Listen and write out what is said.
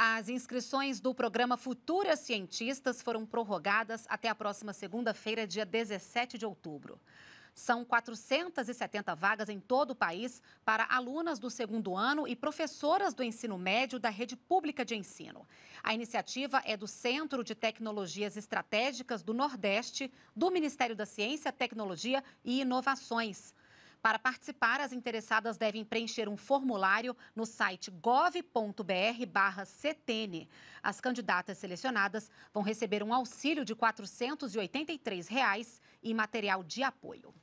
As inscrições do programa Futuras Cientistas foram prorrogadas até a próxima segunda-feira, dia 17 de outubro. São 470 vagas em todo o país para alunas do segundo ano e professoras do ensino médio da rede pública de ensino. A iniciativa é do Centro de Tecnologias Estratégicas do Nordeste, do Ministério da Ciência, Tecnologia e Inovações. Para participar, as interessadas devem preencher um formulário no site gov.br/ctn. As candidatas selecionadas vão receber um auxílio de R$ 483 reais e material de apoio.